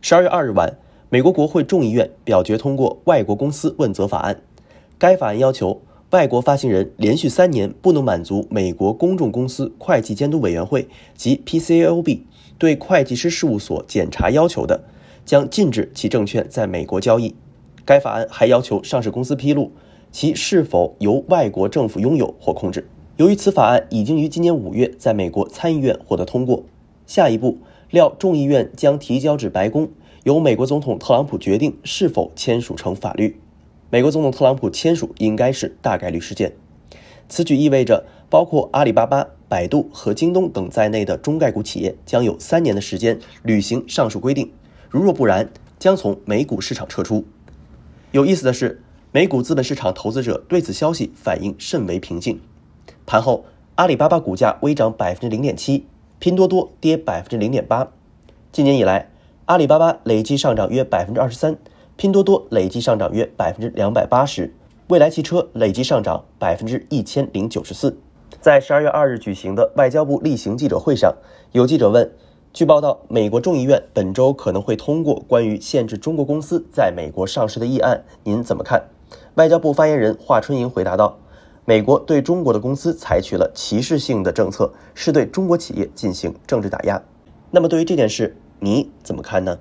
十二月二日晚，美国国会众议院表决通过《外国公司问责法案》。该法案要求外国发行人连续三年不能满足美国公众公司会计监督委员会及 PCAOB 对会计师事务所检查要求的，将禁止其证券在美国交易。该法案还要求上市公司披露其是否由外国政府拥有或控制。由于此法案已经于今年五月在美国参议院获得通过，下一步。料众议院将提交至白宫，由美国总统特朗普决定是否签署成法律。美国总统特朗普签署应该是大概率事件。此举意味着，包括阿里巴巴、百度和京东等在内的中概股企业将有三年的时间履行上述规定，如若不然，将从美股市场撤出。有意思的是，美股资本市场投资者对此消息反应甚为平静。盘后，阿里巴巴股价微涨百分之零点七。拼多多跌百分之零点八，今年以来，阿里巴巴累计上涨约百分之二十三，拼多多累计上涨约百分之两百八十，蔚来汽车累计上涨百分之一千零九十四。在十二月二日举行的外交部例行记者会上，有记者问：，据报道，美国众议院本周可能会通过关于限制中国公司在美国上市的议案，您怎么看？外交部发言人华春莹回答道。美国对中国的公司采取了歧视性的政策，是对中国企业进行政治打压。那么，对于这件事，你怎么看呢？